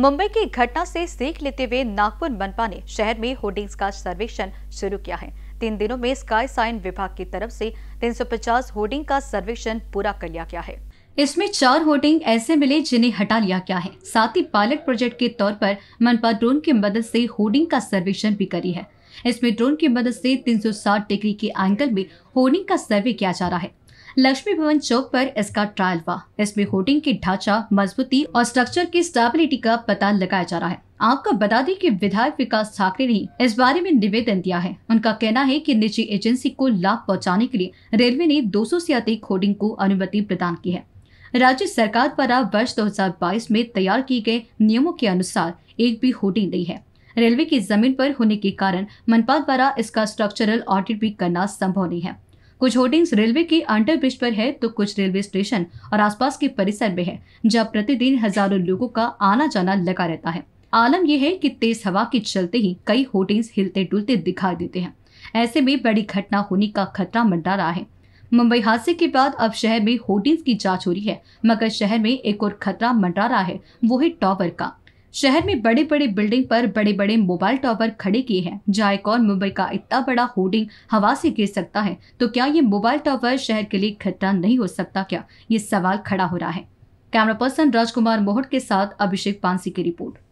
मुंबई की घटना से सीख लेते हुए नागपुर मनपा ने शहर में होर्डिंग्स का सर्वेक्षण शुरू किया है तीन दिनों में स्काई साइन विभाग की तरफ से 350 होर्डिंग का सर्वेक्षण पूरा कर लिया गया है इसमें चार होर्डिंग ऐसे मिले जिन्हें हटा लिया गया है साथ ही पायलट प्रोजेक्ट के तौर पर मनपा ड्रोन की मदद से होर्डिंग का सर्वेक्षण भी करी है इसमें ड्रोन की मदद से 360 डिग्री के एंगल में होर्डिंग का सर्वे किया जा रहा है लक्ष्मी भवन चौक पर इसका ट्रायल हुआ इसमें होर्डिंग के ढांचा मजबूती और स्ट्रक्चर की स्टेबिलिटी का पता लगाया जा रहा है आपको बता दें कि विधायक विकास ठाकरे ने इस बारे में निवेदन दिया है उनका कहना है कि निजी एजेंसी को लाभ पहुंचाने के लिए रेलवे ने 200 से अधिक होर्डिंग को अनुमति प्रदान की है राज्य सरकार द्वारा वर्ष 2022 में तैयार किए गए नियमों के अनुसार एक भी होर्डिंग नहीं है रेलवे की जमीन पर होने के कारण मनपा द्वारा इसका स्ट्रक्चरल ऑडिट भी करना संभव नहीं है कुछ होर्डिंग्स रेलवे के अंडर ब्रिज पर है तो कुछ रेलवे स्टेशन और आसपास के परिसर में है जहाँ प्रतिदिन हजारों लोगों का आना जाना लगा रहता है आलम यह है कि तेज हवा के चलते ही कई होर्डिंग्स हिलते डुलते दिखाई देते हैं ऐसे में बड़ी घटना होने का खतरा मंडरा रहा है मुंबई हादसे के बाद अब शहर में होर्डिंग्स की जांच हो रही है मगर शहर में एक और खतरा मंडरा रहा है वो है टॉवर का शहर में बड़े बड़े बिल्डिंग पर बड़े बड़े मोबाइल टॉवर खड़े किए हैं जहाँ एक और मुंबई का इतना बड़ा होर्डिंग हवा से गिर सकता है तो क्या ये मोबाइल टावर शहर के लिए खतरा नहीं हो सकता क्या ये सवाल खड़ा हो रहा है कैमरा पर्सन राजकुमार मोहट के साथ अभिषेक पानसी की रिपोर्ट